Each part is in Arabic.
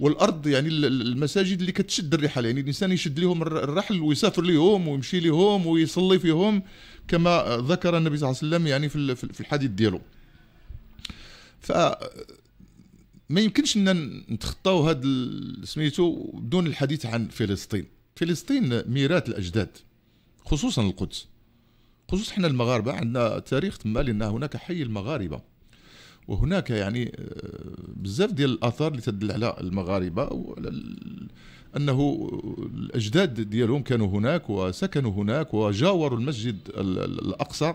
والارض يعني المساجد اللي كتشد الرحال يعني الانسان يشد لهم الرحل ويسافر لهم ويمشي لهم ويصلي فيهم كما ذكر النبي صلى الله عليه وسلم يعني في في الحديث ديالو ف ما يمكنش ان نتخطاو هذا سميتو بدون الحديث عن فلسطين فلسطين ميراث الاجداد خصوصا القدس خصوصا حنا المغاربه عندنا تاريخ تما لان هناك حي المغاربه وهناك يعني آه، بزاف ديال الاثار اللي تدل على المغاربه وعلى انه الاجداد ديالهم كانوا هناك وسكنوا هناك وجاوروا المسجد الاقصى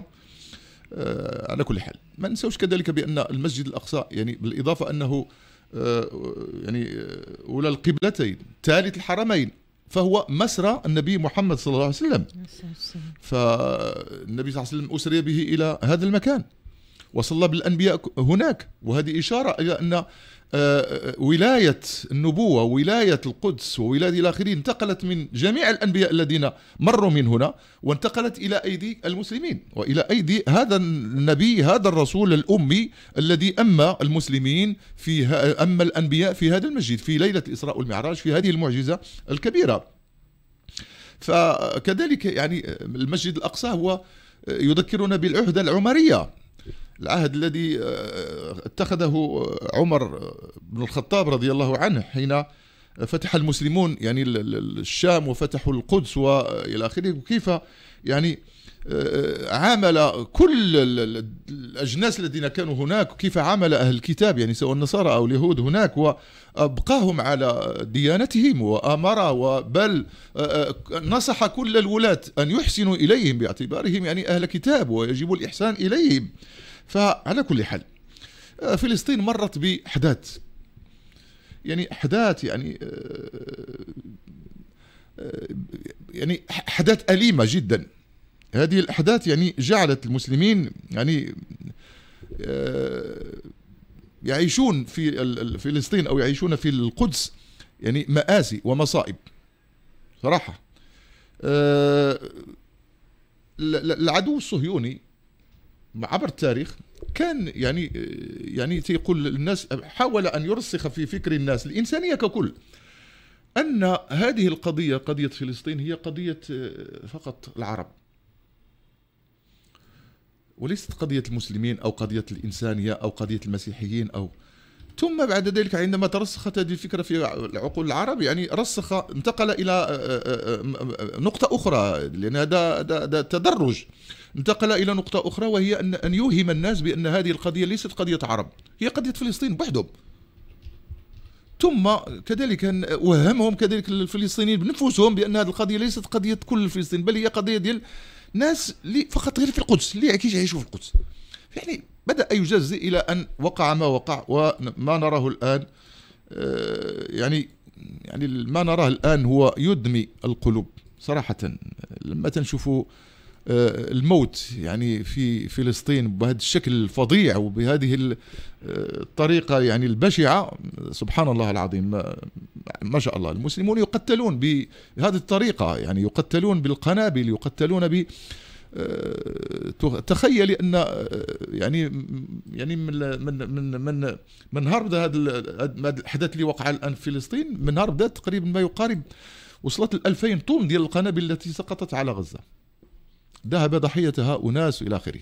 آه، على كل حال ما نساوش كذلك بان المسجد الاقصى يعني بالاضافه انه آه، يعني اولى القبلتين ثالث الحرمين فهو مسرى النبي محمد صلى الله عليه وسلم فالنبي صلى الله عليه وسلم اسري به الى هذا المكان وصلى بالأنبياء هناك وهذه إشارة إلى أن آه، آه، ولاية النبوة ولاية القدس وولاية الآخرين انتقلت من جميع الأنبياء الذين مروا من هنا وانتقلت إلى أيدي المسلمين وإلى أيدي هذا النبي هذا الرسول الأمي الذي أما المسلمين في أما الأنبياء في هذا المسجد في ليلة الإسراء والمعراج في هذه المعجزة الكبيرة فكذلك يعني المسجد الأقصى هو آه، يذكرنا بالعهدة العمرية العهد الذي آه، آه، اتخذه آه، عمر بن الخطاب رضي الله عنه حين فتح المسلمون يعني الشام وفتحوا القدس والى اخره وكيف يعني عامل كل الاجناس الذين كانوا هناك وكيف عامل اهل الكتاب يعني سواء النصارى او اليهود هناك وابقاهم على ديانتهم وامر وبل نصح كل الولاة ان يحسنوا اليهم باعتبارهم يعني اهل كتاب ويجب الاحسان اليهم فعلى كل حال آه، فلسطين مرت بحداث يعني احداث يعني آه، آه، يعني احداث اليمه جدا هذه الاحداث يعني جعلت المسلمين يعني يعيشون في فلسطين او يعيشون في القدس يعني مآسي ومصائب صراحه العدو الصهيوني عبر التاريخ كان يعني يعني تيقول الناس حاول ان يرسخ في فكر الناس الانسانيه ككل ان هذه القضيه قضيه فلسطين هي قضيه فقط العرب وليست قضيه المسلمين او قضيه الانسانيه او قضيه المسيحيين او ثم بعد ذلك عندما ترسخت هذه الفكره في عقول العرب يعني رسخ انتقل الى نقطه اخرى لان هذا تدرج انتقل إلى نقطة أخرى وهي أن أن يوهم الناس بأن هذه القضية ليست قضية عرب هي قضية فلسطين بحدهم ثم كذلك وهمهم كذلك الفلسطينيين بنفسهم بأن هذه القضية ليست قضية كل فلسطين بل هي قضية ديال ناس اللي فقط غير في القدس اللي كيش يعيشوا في القدس يعني بدأ يجزي إلى أن وقع ما وقع وما نراه الآن آه، يعني يعني ما نراه الآن هو يدمي القلوب صراحة لما تنشوفوا آه، الموت يعني في فلسطين بهذا الشكل الفظيع وبهذه آه، الطريقة يعني البشعة سبحان الله العظيم ما شاء الله المسلمون يقتلون بهذه الطريقة يعني يقتلون بالقنابل يقتلون ب آه، تخيلي ان يعني يعني من من من من, من نهار بدا هذا الاحداث اللي وقع الان في فلسطين من نهار بدا تقريبا ما يقارب وصلت ل 2000 طن ديال القنابل التي سقطت على غزه ذهب ضحيتها أناس إلى آخره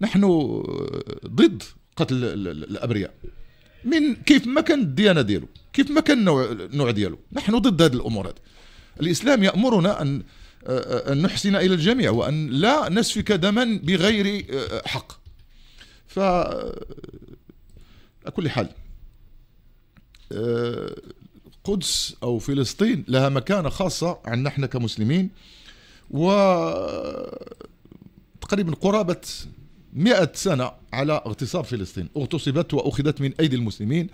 نحن آه، ضد قتل الأبرياء من كيف ما كان الديانة ديالو كيف ما كان النوع, ديالو نحن ضد هذه الأمور هذه الإسلام يأمرنا أن آه، آه، أن نحسن إلى الجميع وأن لا نسفك دما بغير حق ف كل حال القدس أو فلسطين لها مكانة خاصة عندنا احنا كمسلمين و تقريبا قرابة مئة سنة على اغتصاب فلسطين اغتصبت وأخذت من أيدي المسلمين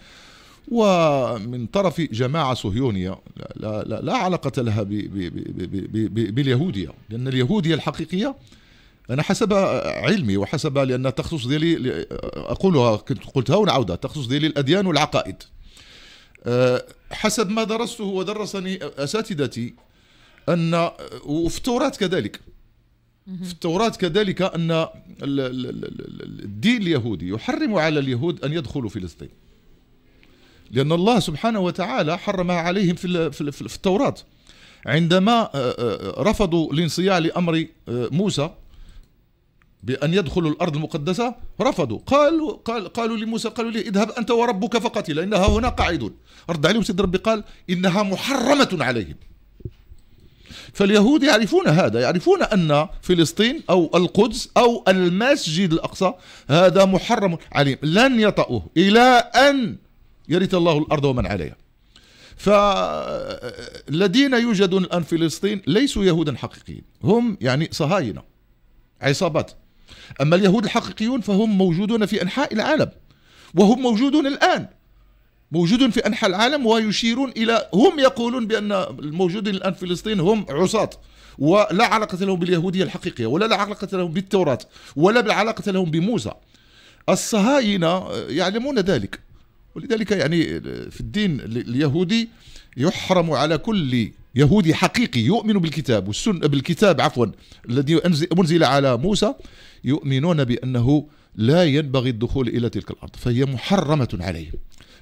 ومن طرف جماعة صهيونية لا, لا, لا علاقة لها ب ب ب باليهودية لأن اليهودية الحقيقية أنا حسب علمي وحسب لأن تخصص ديالي أقولها كنت قلتها ونعودها تخصص ديالي الأديان والعقائد أه، حسب ما درسته ودرسني أساتذتي ان وفي التوراه كذلك في التوراه كذلك ان الدين اليهودي يحرم على اليهود ان يدخلوا فلسطين لان الله سبحانه وتعالى حرمها عليهم في في التوراه عندما آه، آه، آه، رفضوا الانصياع لامر موسى بأن يدخلوا الأرض المقدسة رفضوا قالوا قال قالوا لموسى قالوا لي اذهب أنت وربك فقتل إنها هنا قاعدون رد عليهم سيد ربي قال إنها محرمة عليهم فاليهود يعرفون هذا يعرفون أن فلسطين أو القدس أو المسجد الأقصى هذا محرم عليهم لن يطأوه إلى أن يرث الله الأرض ومن عليها فالذين يوجدون الآن في فلسطين ليسوا يهودا حقيقيين هم يعني صهاينة عصابات أما اليهود الحقيقيون فهم موجودون في أنحاء العالم وهم موجودون الآن موجود في أنحاء العالم ويشيرون إلى هم يقولون بأن الموجودين الآن في فلسطين هم عصاة ولا علاقة لهم باليهودية الحقيقية ولا لا علاقة لهم بالتوراة ولا علاقة لهم بموسى الصهاينة آه، يعلمون ذلك ولذلك يعني آه، في الدين اليهودي يحرم على كل يهودي حقيقي يؤمن بالكتاب والسنة بالكتاب عفوا الذي انزل على موسى يؤمنون بانه لا ينبغي الدخول الى تلك الارض فهي محرمه عليهم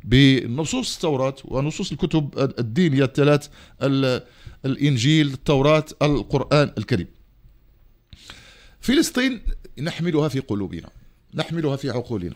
بنصوص التوراة ونصوص الكتب الدينية الثلاث الإنجيل التوراة القرآن الكريم فلسطين نحملها في قلوبنا نحملها في عقولنا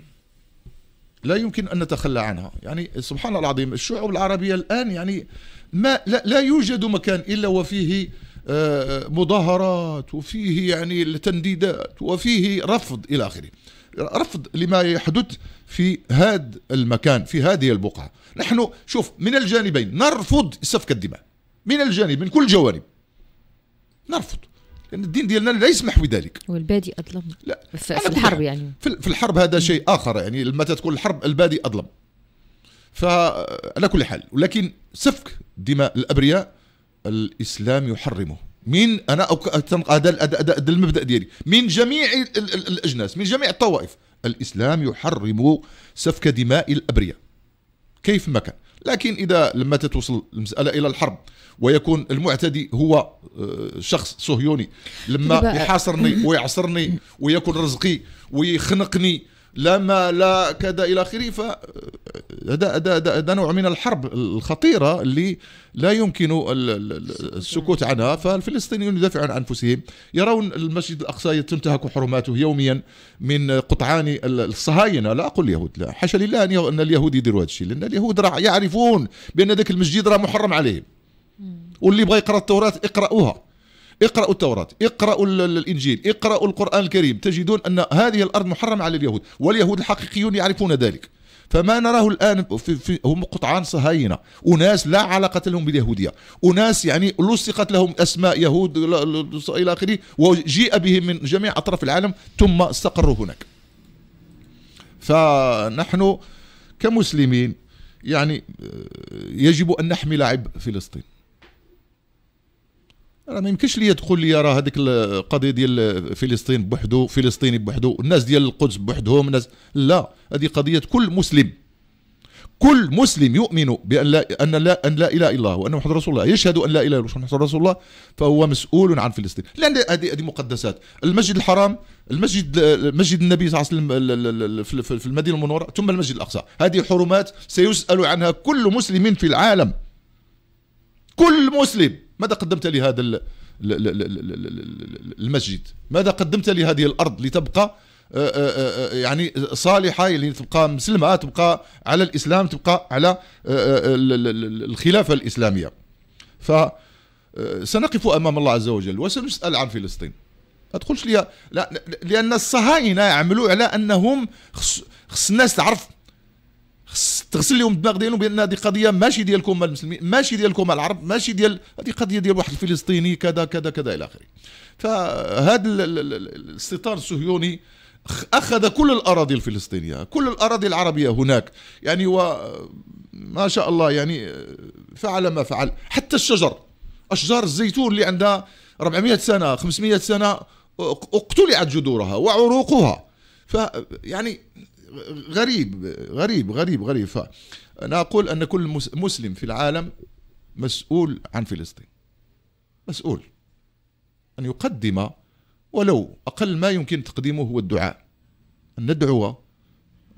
لا يمكن أن نتخلى عنها يعني سبحان الله العظيم الشعوب العربية الآن يعني ما لا, لا يوجد مكان إلا وفيه آه، مظاهرات وفيه يعني التنديدات وفيه رفض إلى آخره رفض لما يحدث في هذا المكان في هذه البقعة نحن شوف من الجانبين نرفض سفك الدماء من الجانب من كل الجوانب نرفض لأن الدين ديالنا لا يسمح بذلك والبادي أظلم لا في, في الحرب يعني في الحرب هذا شيء آخر يعني لما تكون الحرب البادي أظلم فعلى كل حال ولكن سفك دماء الأبرياء الإسلام يحرمه من أنا هذا المبدأ ديالي من جميع الأجناس من جميع الطوائف الإسلام يحرم سفك دماء الأبرياء كيف ما كان لكن إذا لما تتوصل المسألة إلى الحرب ويكون المعتدي هو آه، شخص صهيوني لما يحاصرني ويعصرني ويكون رزقي ويخنقني لا ما لا كذا الى اخره ف هذا هذا نوع من الحرب الخطيره اللي لا يمكن السكوت عنها فالفلسطينيون يدافعون عن انفسهم يرون المسجد الاقصى تنتهك حرماته يوميا من قطعان الصهاينه لا اقول اليهود لا حاشا لله ان اليهود يديروا هذا الشيء لان اليهود راه يعرفون بان ذاك المسجد راه محرم عليهم واللي بغى يقرا التوراه اقراوها اقرأوا التوراة اقرأوا الإنجيل اقرأوا القرآن الكريم تجدون أن هذه الأرض محرمة على اليهود واليهود الحقيقيون يعرفون ذلك فما نراه الآن في في هم قطعان صهاينة أناس لا علاقة لهم باليهودية أناس يعني لصقت لهم أسماء يهود إلى آخره وجيء بهم من جميع أطراف العالم ثم استقروا هناك فنحن كمسلمين يعني آه، يجب أن نحمل عبء فلسطين راه ما يمكنش ليا تقول لي راه هذيك القضيه ديال فلسطين بوحدو فلسطيني بوحدو الناس ديال القدس بوحدهم الناس لا هذه قضيه كل مسلم كل مسلم يؤمن بان لا ان لا ان لا اله الا الله وان محمد رسول الله يشهد ان لا اله الا الله محمد رسول الله فهو مسؤول عن فلسطين لان هذه هذه مقدسات المسجد الحرام المسجد مسجد النبي صلى الله عليه وسلم في المدينه المنوره ثم المسجد الاقصى هذه حرمات سيسال عنها كل مسلم في العالم كل مسلم ماذا قدمت لهذا المسجد ماذا قدمت لهذه الأرض لتبقى آه، آه، آه، يعني صالحه اللي يعني تبقى مسلمه تبقى على الاسلام تبقى على الخلافه الاسلاميه ف سنقف امام الله عز وجل وسنسال عن فلسطين ما تقولش لي لا لان الصهاينه يعملوا على انهم خص الناس تعرف خص تغسل لهم الدماغ ديالهم بان هذه قضيه ماشي ديالكم المسلمين ماشي ديالكم العرب ماشي ديال هذه قضيه ديال واحد الفلسطيني كذا كذا كذا الى اخره فهذا الاستيطان الصهيوني اخذ كل الاراضي الفلسطينيه كل الاراضي العربيه هناك يعني و ما شاء الله يعني فعل ما فعل حتى الشجر اشجار الزيتون اللي عندها 400 سنه 500 سنه اقتلعت جذورها وعروقها ف يعني غريب غريب غريب غريب فأنا أقول أن كل مسلم في العالم مسؤول عن فلسطين مسؤول أن يقدم ولو أقل ما يمكن تقديمه هو الدعاء أن ندعو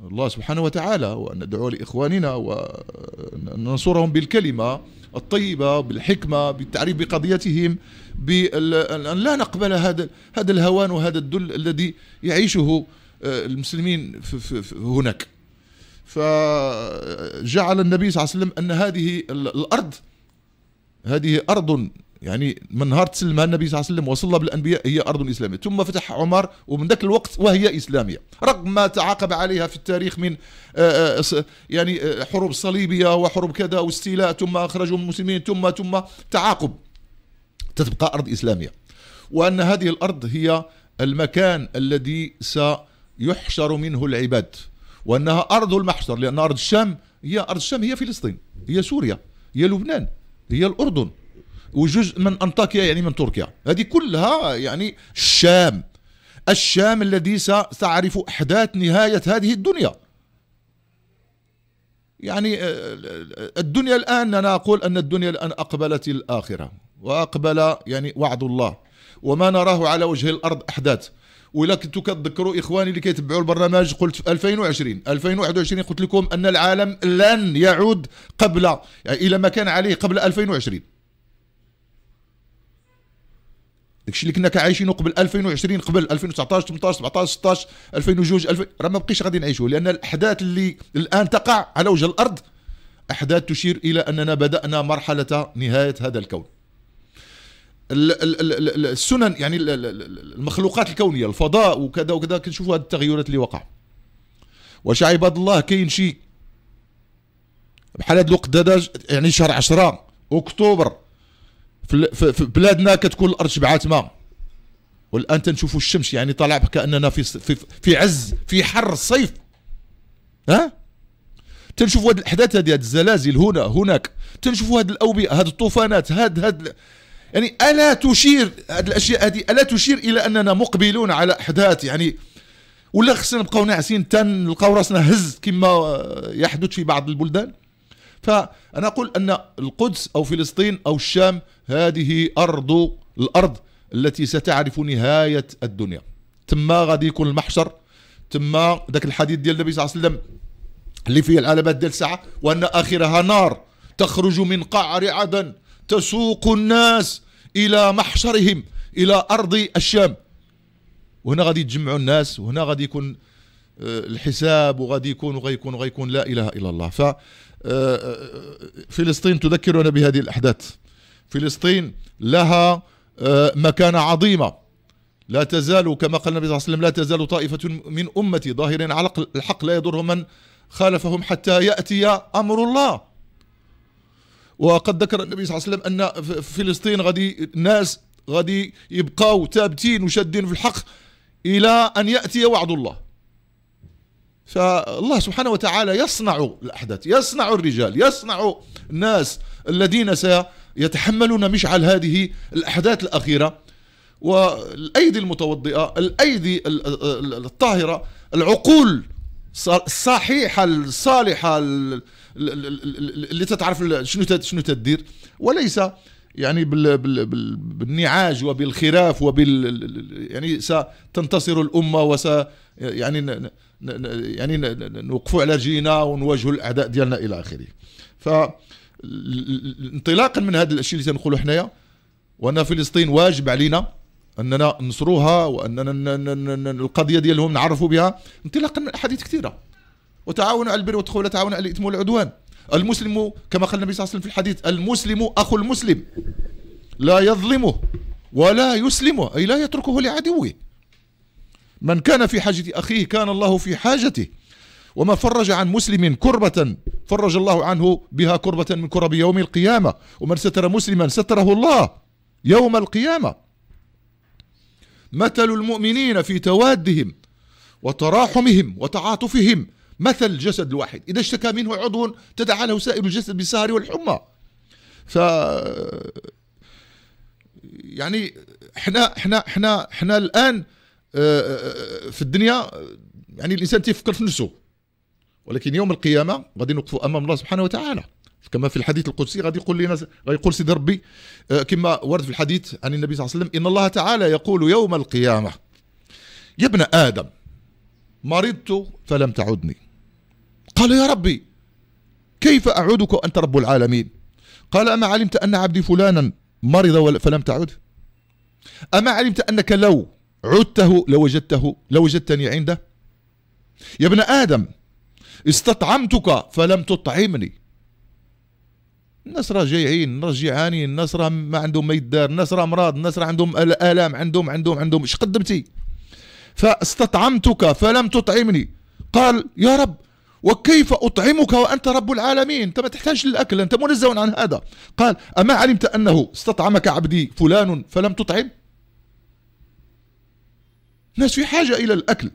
الله سبحانه وتعالى وأن ندعو لإخواننا وننصرهم بالكلمة الطيبة بالحكمة بالتعريف بقضيتهم بأن لا نقبل هذا هذا الهوان وهذا الذل الذي يعيشه آه، المسلمين في في في هناك فجعل النبي صلى الله عليه وسلم ان هذه الارض هذه ارض يعني من نهار تسلمها النبي صلى الله عليه وسلم وصلى بالانبياء هي ارض اسلاميه ثم فتح عمر ومن ذاك الوقت وهي اسلاميه رغم ما تعاقب عليها في التاريخ من آه، آه، يعني حروب صليبيه وحروب كذا واستيلاء ثم اخرجوا المسلمين ثم ثم تعاقب تتبقى ارض اسلاميه وان هذه الارض هي المكان الذي سيكون يحشر منه العباد وأنها أرض المحشر لأن أرض الشام هي أرض الشام هي فلسطين هي سوريا هي لبنان هي الأردن وجزء من أنطاكيا يعني من تركيا هذه كلها يعني الشام الشام الذي ستعرف أحداث نهاية هذه الدنيا يعني آه، آه، الدنيا الآن أنا أقول أن الدنيا الآن أقبلت الآخرة وأقبل يعني وعد الله وما نراه على وجه الأرض أحداث ولا كنتو كتذكروا اخواني اللي كيتبعوا البرنامج قلت في 2020 2021 قلت لكم ان العالم لن يعود قبل يعني الى ما كان عليه قبل 2020 داكشي اللي كنا كعايشينه قبل 2020 قبل 2019 18 17 16 2002 2000 راه ما بقيش غادي نعيشوه لان الاحداث اللي الان تقع على وجه الارض احداث تشير الى اننا بدانا مرحله نهايه هذا الكون السنن يعني المخلوقات الكونيه الفضاء وكذا وكذا كنشوفوا هذه التغيرات اللي وقع واش عباد الله كاين شي بحال هذا الوقت هذا يعني شهر 10 اكتوبر في, بلادنا كتكون الارض شبعات ماء والان تنشوفوا الشمس يعني طالع كاننا في في, في عز في حر الصيف ها تنشوفوا هذه الاحداث هذه هذه الزلازل هنا هناك تنشوفوا هذه الاوبئه هذه الطوفانات هذه هذه يعني ألا تشير هذه الأشياء هذه ألا تشير إلى أننا مقبلون على أحداث يعني ولا خصنا نبقاو ناعسين تن نلقاو راسنا هز كما يحدث في بعض البلدان فأنا أقول أن القدس أو فلسطين أو الشام هذه أرض الأرض التي ستعرف نهاية الدنيا تما غادي يكون المحشر تما ذاك الحديث ديال النبي صلى الله عليه وسلم اللي فيه العلامات ديال الساعة وأن آخرها نار تخرج من قعر عدن تسوق الناس الى محشرهم الى ارض الشام وهنا غادي يتجمعوا الناس وهنا غادي يكون آه، الحساب وغادي يكون وغيكون وغيكون لا اله الا الله ف آه، آه، فلسطين تذكرنا بهذه الاحداث فلسطين لها مكانه عظيمه لا تزال كما قال النبي صلى الله عليه وسلم لا تزال طائفه من امتي ظاهرين على الحق لا يضرهم من خالفهم حتى ياتي امر الله وقد ذكر النبي صلى الله عليه وسلم أن في فلسطين غادي الناس غادي يبقاو ثابتين وشادين في الحق إلى أن يأتي وعد الله فالله سبحانه وتعالى يصنع الأحداث يصنع الرجال يصنع الناس الذين سيتحملون مشعل هذه الأحداث الأخيرة والأيدي المتوضئة الأيدي الطاهرة العقول الصحيحة الصالحة اللي تتعرف شنو شنو تدير وليس يعني بال بال بال بالنعاج وبالخراف وبال يعني ستنتصر الامه وس يعني يعني نوقفوا على رجلينا ونواجهوا الاعداء ديالنا الى اخره ف انطلاقا من هذا الشيء اللي تنقولوا حنايا وان فلسطين واجب علينا اننا ننصروها واننا القضيه ديالهم نعرفوا بها انطلاقا من احاديث كثيره وتعاونوا على البر والتقوى تعاونوا على الاثم والعدوان المسلم كما قال النبي صلى الله عليه وسلم في الحديث المسلم اخو المسلم لا يظلمه ولا يسلمه اي لا يتركه لعدوه من كان في حاجه اخيه كان الله في حاجته وما فرج عن مسلم كربة فرج الله عنه بها كربة من كرب يوم القيامة ومن ستر مسلما ستره الله يوم القيامة مثل المؤمنين في توادهم وتراحمهم وتعاطفهم مثل الجسد الواحد إذا اشتكى منه عضو تداعى له سائر الجسد بالسهر والحمى ف يعني احنا احنا احنا احنا الان آه، آه، في الدنيا يعني الانسان تيفكر في نفسه ولكن يوم القيامه غادي نوقفوا امام الله سبحانه وتعالى كما في الحديث القدسي غادي يقول لنا يقول سيدي ربي آه، كما ورد في الحديث عن النبي صلى الله عليه وسلم ان الله تعالى يقول يوم القيامه يا ابن ادم مرضت فلم تعدني قال يا ربي كيف أعودك أنت رب العالمين قال أما علمت أن عبدي فلانا مرض فلم تعد أما علمت أنك لو عدته لوجدته لوجدتني عنده يا ابن آدم استطعمتك فلم تطعمني الناس راه جايعين الناس جيعانين الناس راه ما عندهم ما يدار الناس راه امراض الناس راه عندهم الام عندهم عندهم عندهم اش قدمتي فاستطعمتك فلم تطعمني قال يا رب وكيف أطعمك وأنت رب العالمين أنت ما تحتاج للأكل أنت منزه عن هذا قال أما علمت أنه استطعمك عبدي فلان فلم تطعم الناس في حاجة إلى الأكل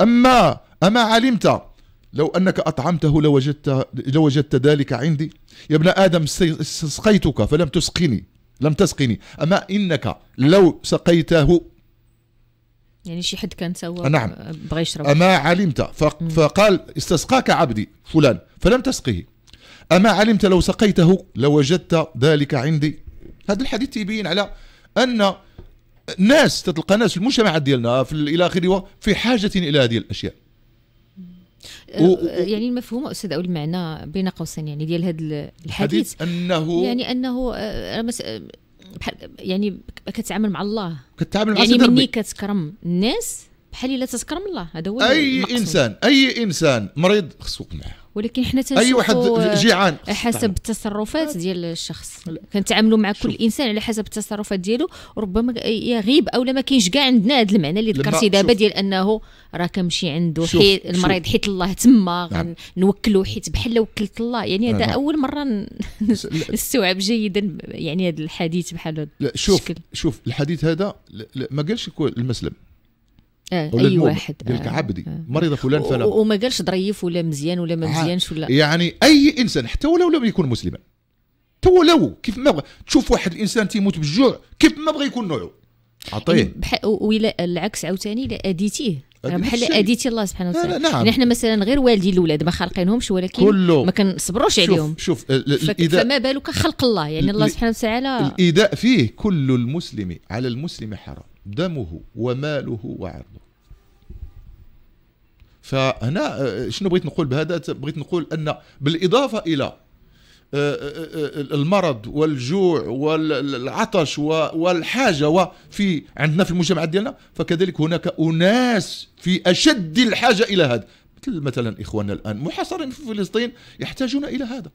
أما أما علمت لو أنك أطعمته لوجدت, لوجدت ذلك عندي يا ابن آدم سقيتك فلم تسقني لم تسقني أما إنك لو سقيته يعني شي حد كان سوى آه، نعم بغى يشرب أما علمت فقال استسقاك عبدي فلان فلم تسقه أما علمت لو سقيته لوجدت ذلك عندي هذا الحديث يبين على أن الناس تتلقى ناس في المجتمع ديالنا في الى اخره في حاجه الى هذه الاشياء أه، و... أه، يعني المفهوم استاذ او المعنى بين قوسين يعني ديال هذا الحديث انه يعني انه بحال يعني كتعامل مع الله كتعامل مع يعني مني كتكرم الناس بحال الا تذكر من الله هذا هو اي المقصود. انسان اي انسان مريض خصو معاه ولكن حنا اي واحد جيعان حسب التصرفات أه. ديال الشخص كنتعاملوا مع كل انسان على حسب التصرفات ديالو ربما يغيب او ما كاينش كاع عندنا هذا المعنى اللي ذكرتي دابا ديال انه راه كنمشي عنده حيت المريض حيت الله تما نعم. نوكلو حيت بحال وكلت الله يعني هذا نعم. اول مره نستوعب جيدا يعني هذا الحديث بحال شوف الشكل. شوف الحديث هذا ما قالش المسلم آه اي واحد قال لك آه. عبدي آه. مريض فلان فلا وما قالش ضريف ولا مزيان ولا ما آه. مزيانش ولا يعني اي انسان حتى ولو لم يكون مسلما حتى ولو كيف ما بغى تشوف واحد الانسان تيموت بالجوع كيف ما بغى يكون نوعه عطيه يعني بح... ولا العكس عاوتاني لا اديتيه يعني بحال اديتي الله سبحانه وتعالى نعم نحن مثلا غير والدي الاولاد ما خالقينهمش ولكن كله ما كنصبروش عليهم شوف شوف فما بالك خلق الله يعني الله سبحانه وتعالى الايذاء فيه كل المسلم على المسلم حرام دمه وماله وعرضه فهنا آه، آه، شنو بغيت نقول بهذا بغيت نقول ان بالاضافه الى آه، المرض والجوع والعطش والحاجه وفي عندنا في المجتمعات ديالنا فكذلك هناك اناس في اشد الحاجه الى هذا مثل مثلا اخواننا الان محاصرين في فلسطين يحتاجون الى هذا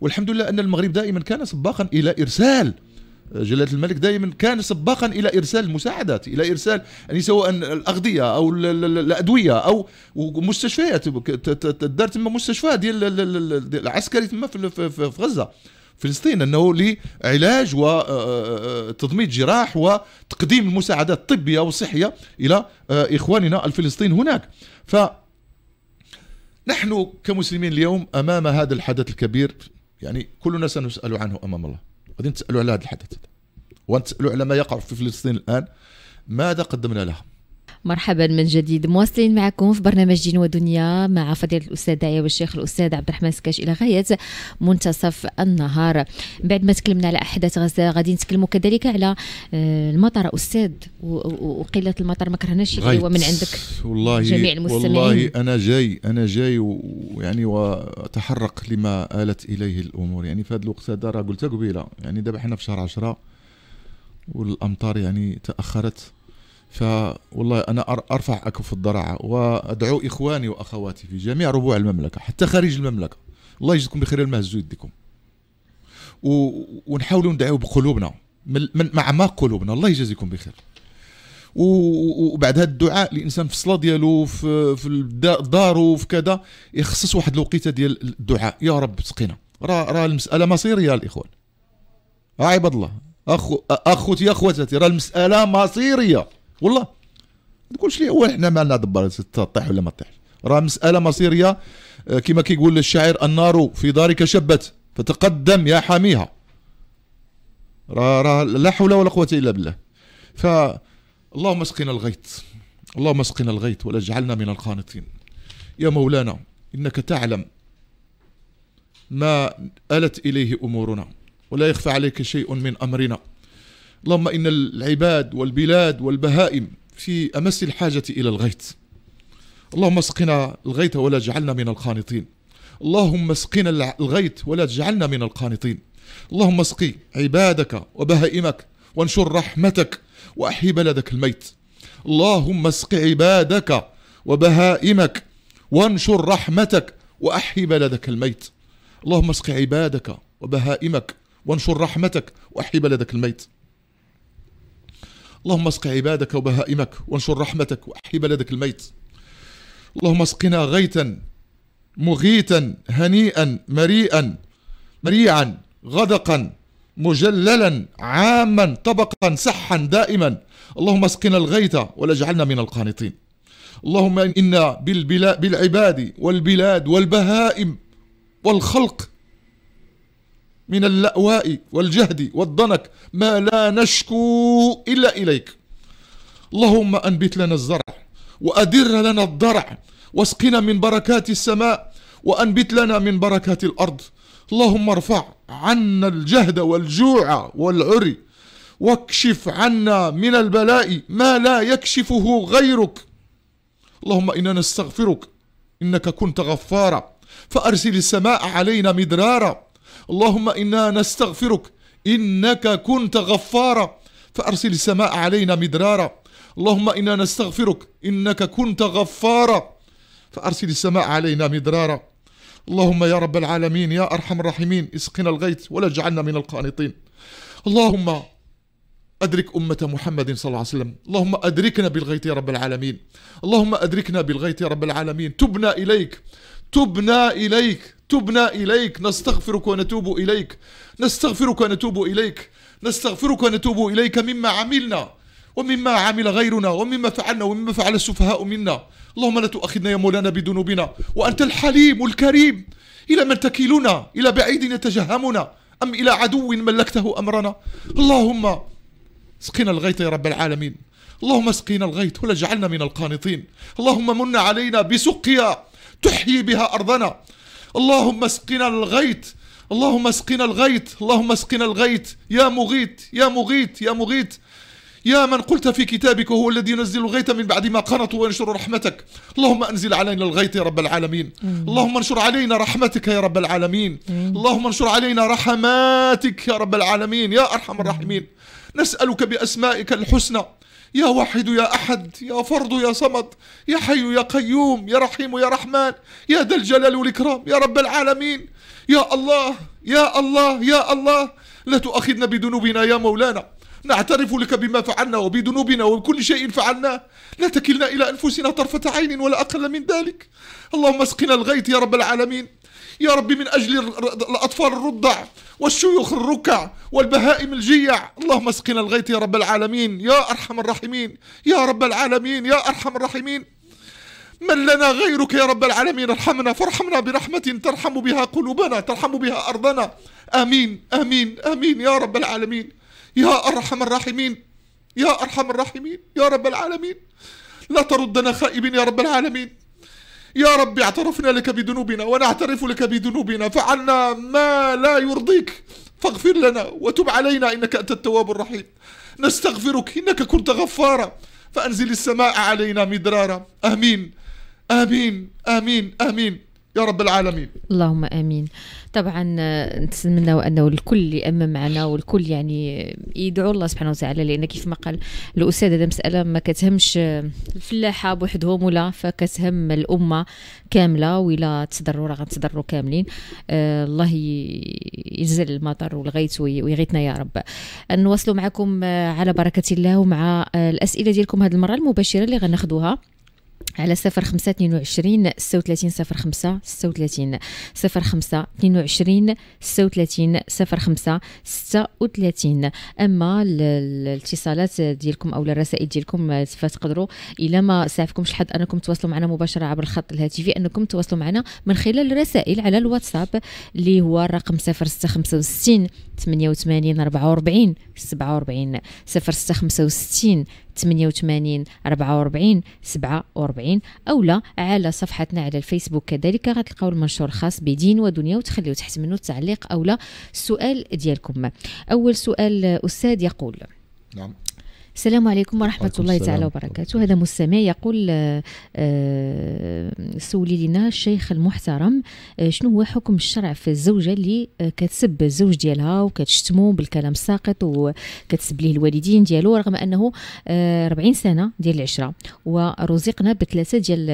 والحمد لله ان المغرب دائما كان سباقا الى ارسال جلاله الملك دائما كان سباقا الى ارسال المساعدات الى ارسال يعني سواء الاغذيه او الادويه او مستشفيات دار تما مستشفى ديال العسكري تما في غزه فلسطين انه لعلاج وتضميد جراح وتقديم المساعدات الطبيه والصحيه الى اخواننا الفلسطين هناك ف نحن كمسلمين اليوم امام هذا الحدث الكبير يعني كلنا سنسال عنه امام الله غادي نتسالوا على هذا الحدث وغنتسالوا على ما يقع في فلسطين الان ماذا قدمنا لها مرحبا من جديد مواصلين معكم في برنامج دين ودنيا مع فضيلة الأستاذ داعية والشيخ الأستاذ عبد الرحمن سكاش إلى غاية منتصف النهار بعد ما تكلمنا على أحداث غزة غادي نتكلموا كذلك على آه، المطر أستاذ وقلة المطر ما كرهناش هو من عندك والله جميع المستمعين والله أنا جاي أنا جاي ويعني وأتحرق لما آلت إليه الأمور يعني في هذا الوقت هذا راه قلت قبيلة يعني دابا حنا في شهر 10 والأمطار يعني تأخرت فوالله انا ارفع اكف الضراعه وادعو اخواني واخواتي في جميع ربوع المملكه حتى خارج المملكه الله يجزيكم بخير المهز يديكم ونحاولوا ندعيو بقلوبنا من اعماق قلوبنا الله يجازيكم بخير وبعد هذا الدعاء الانسان في الصلاه ديالو في في دارو في كذا يخصص واحد الوقيته ديال الدعاء يا رب سقينا راه راه المساله مصيريه الاخوان عباد الله اخو اخوتي اخواتي راه المساله مصيريه والله ما تقولش لي هو احنا مالنا دبر تطيح ولا ما تطيحش راه مساله مصيريه آه، كما كيقول الشاعر النار في دارك شبت فتقدم يا حاميها راه را لا حول ولا قوه الا بالله ف اللهم اسقنا الغيث اللهم اسقنا الغيث ولا اجعلنا من القانطين يا مولانا انك تعلم ما آلت اليه امورنا ولا يخفى عليك شيء من امرنا اللهم إن العباد والبلاد والبهائم في أمس الحاجة إلى الغيث اللهم اسقنا الغيث ولا تجعلنا من القانطين اللهم اسقنا الغيث ولا تجعلنا من القانطين اللهم اسقي عبادك وبهائمك وانشر رحمتك واحي بلدك الميت اللهم اسق عبادك وبهائمك وانشر رحمتك واحي بلدك الميت اللهم اسق عبادك وبهائمك وانشر رحمتك واحي بلدك الميت اللهم اسق عبادك وبهائمك وانشر رحمتك واحي بلدك الميت اللهم اسقنا غيثا مغيثا هنيئا مريئا مريعا غدقا مجللا عاما طبقا سحا دائما اللهم اسقنا الغيث ولا اجعلنا من القانطين اللهم انا بالبلاد بالعباد والبلاد والبهائم والخلق من اللأواء والجهد والضنك ما لا نشكو إلا إليك اللهم أنبت لنا الزرع وأدر لنا الضرع واسقنا من بركات السماء وأنبت لنا من بركات الأرض اللهم ارفع عنا الجهد والجوع والعري واكشف عنا من البلاء ما لا يكشفه غيرك اللهم إنا نستغفرك إنك كنت غفارا فأرسل السماء علينا مدرارا اللهم إنا نستغفرك إنك كنت غفارا فأرسل السماء علينا مدرارا اللهم إنا نستغفرك إنك كنت غفارا فأرسل السماء علينا مدرارا اللهم يا رب العالمين يا أرحم الراحمين اسقنا الغيث ولا اجعلنا من القانطين اللهم أدرك أمة محمد صلى الله عليه وسلم اللهم أدركنا بالغيث يا رب العالمين اللهم أدركنا بالغيث يا رب العالمين تبنا إليك تبنا إليك تبنا إليك نستغفرك ونتوب إليك نستغفرك ونتوب إليك نستغفرك ونتوب إليك مما عملنا ومما عمل غيرنا ومما فعلنا ومما فعل السفهاء منا اللهم لا تؤاخذنا يا مولانا بذنوبنا وأنت الحليم الكريم إلى من تكيلنا إلى بعيد يتجهمنا أم إلى عدو ملكته أمرنا اللهم سقنا الغيث يا رب العالمين اللهم اسقينا الغيث ولا جعلنا من القانطين اللهم من علينا بسقيا تحيي بها أرضنا اللهم اسقنا الغيث اللهم اسقنا الغيث اللهم اسقنا الغيث يا مغيث يا مغيث يا مغيث يا من قلت في كتابك وهو الذي ينزل الغيث من بعد ما قنطوا وينشر رحمتك اللهم انزل علينا الغيث يا رب العالمين مم. اللهم انشر علينا رحمتك يا رب العالمين مم. اللهم انشر علينا رحماتك يا رب العالمين يا ارحم الراحمين نسألك بأسمائك الحسنى يا واحد يا أحد يا فرد يا صمد يا حي يا قيوم يا رحيم يا رحمن يا ذا الجلال والإكرام يا رب العالمين يا الله يا الله يا الله لا تؤاخذنا بذنوبنا يا مولانا نعترف لك بما فعلنا وبذنوبنا وبكل شيء فعلناه لا تكلنا إلى أنفسنا طرفة عين ولا أقل من ذلك اللهم اسقنا الغيث يا رب العالمين يا ربي من أجل الأطفال الرضع والشيوخ الركع والبهائم الجيع اللهم اسقنا الغيث يا رب العالمين يا أرحم الراحمين يا رب العالمين يا أرحم الراحمين من لنا غيرك يا رب العالمين ارحمنا فارحمنا برحمة ترحم بها قلوبنا ترحم بها أرضنا آمين آمين آمين يا رب العالمين يا أرحم الراحمين يا أرحم الراحمين يا رب العالمين لا تردنا خائبين يا رب العالمين يا رب اعترفنا لك بذنوبنا ونعترف لك بذنوبنا فعلنا ما لا يرضيك فاغفر لنا وتب علينا إنك أنت التواب الرحيم نستغفرك إنك كنت غفارا فأنزل السماء علينا مدرارا آمين آمين آمين آمين يا رب العالمين اللهم امين طبعا آه، نتمنى انه الكل يامن معنا والكل يعني يدعو الله سبحانه وتعالى لان كيف ما قال الاستاذ هذا مساله ما كتهمش آه، الفلاحه بوحدهم ولا فكتهم الامه كامله ولا تضروا راه غنتضروا كاملين آه الله ينزل المطر والغيث ويغيثنا يا رب نواصلوا معكم آه، على بركه الله ومع الاسئله ديالكم هذه المره المباشره اللي غناخذوها على صفر خمسة اثنين وعشرين ستة وثلاثين صفر خمسة ستة وثلاثين صفر خمسة اثنين وعشرين ستة وثلاثين صفر خمسة ستة وثلاثين أما الاتصالات ديالكم أو الرسائل ديالكم فتقدروا إلا ما سعفكمش الحظ أنكم تواصلوا معنا مباشرة عبر الخط الهاتفي أنكم تواصلوا معنا من خلال الرسائل على الواتساب اللي هو الرقم صفر ستة خمسة وستين ثمانية وثمانين سبعة وأربعين صفر ستة خمسة وستين 88 44 47 او لا على صفحتنا على الفيسبوك كذلك غتلقاو المنشور الخاص بدين ودنيا وتخليو تحت منه التعليق او لا السؤال ديالكم اول سؤال استاذ يقول نعم السلام عليكم ورحمة الله تعالى وبركاته هذا مستمع يقول آه، آه، سولي لنا الشيخ المحترم آه، شنو هو حكم الشرع في الزوجة اللي كتسب الزوج ديالها وكتشتمو بالكلام الساقط وكتسب ليه الوالدين ديالو رغم أنه 40 سنة ديال العشرة ورزقنا بثلاثة ديال